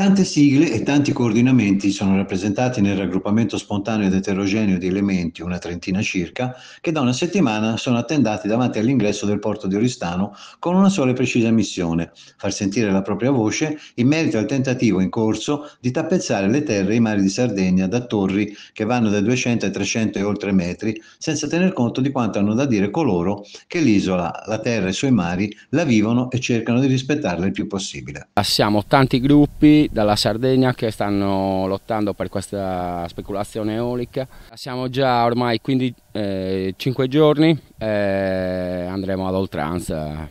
Tante sigle e tanti coordinamenti sono rappresentati nel raggruppamento spontaneo ed eterogeneo di elementi, una trentina circa, che da una settimana sono attendati davanti all'ingresso del porto di Oristano con una sola e precisa missione, far sentire la propria voce in merito al tentativo in corso di tappezzare le terre e i mari di Sardegna da torri che vanno da 200 ai 300 e oltre metri, senza tener conto di quanto hanno da dire coloro che l'isola, la terra e i suoi mari la vivono e cercano di rispettarla il più possibile. Passiamo tanti gruppi dalla Sardegna che stanno lottando per questa speculazione eolica. Siamo già ormai 15, eh, 5 giorni e eh, andremo ad oltranza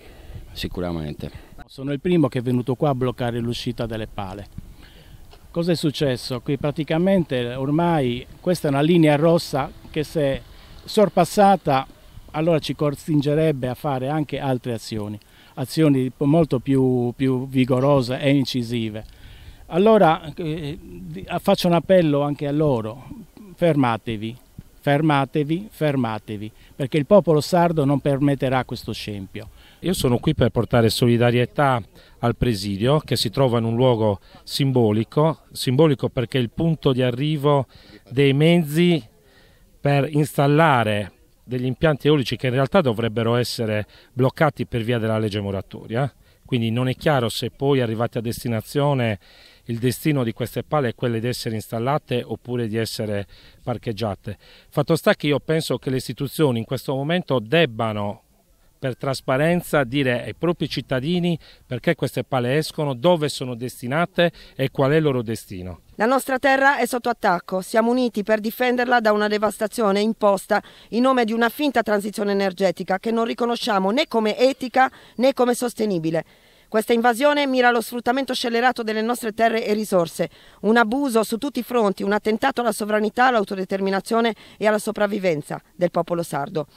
sicuramente. Sono il primo che è venuto qua a bloccare l'uscita delle pale. Cosa è successo? Qui praticamente ormai questa è una linea rossa che se sorpassata allora ci costringerebbe a fare anche altre azioni, azioni molto più, più vigorose e incisive. Allora eh, faccio un appello anche a loro, fermatevi, fermatevi, fermatevi, perché il popolo sardo non permetterà questo scempio. Io sono qui per portare solidarietà al presidio che si trova in un luogo simbolico, simbolico perché è il punto di arrivo dei mezzi per installare degli impianti eolici che in realtà dovrebbero essere bloccati per via della legge moratoria, quindi non è chiaro se poi arrivati a destinazione il destino di queste pale è quello di essere installate oppure di essere parcheggiate. Fatto sta che io penso che le istituzioni in questo momento debbano per trasparenza dire ai propri cittadini perché queste pale escono, dove sono destinate e qual è il loro destino. La nostra terra è sotto attacco, siamo uniti per difenderla da una devastazione imposta in nome di una finta transizione energetica che non riconosciamo né come etica né come sostenibile. Questa invasione mira allo sfruttamento scellerato delle nostre terre e risorse, un abuso su tutti i fronti, un attentato alla sovranità, all'autodeterminazione e alla sopravvivenza del popolo sardo.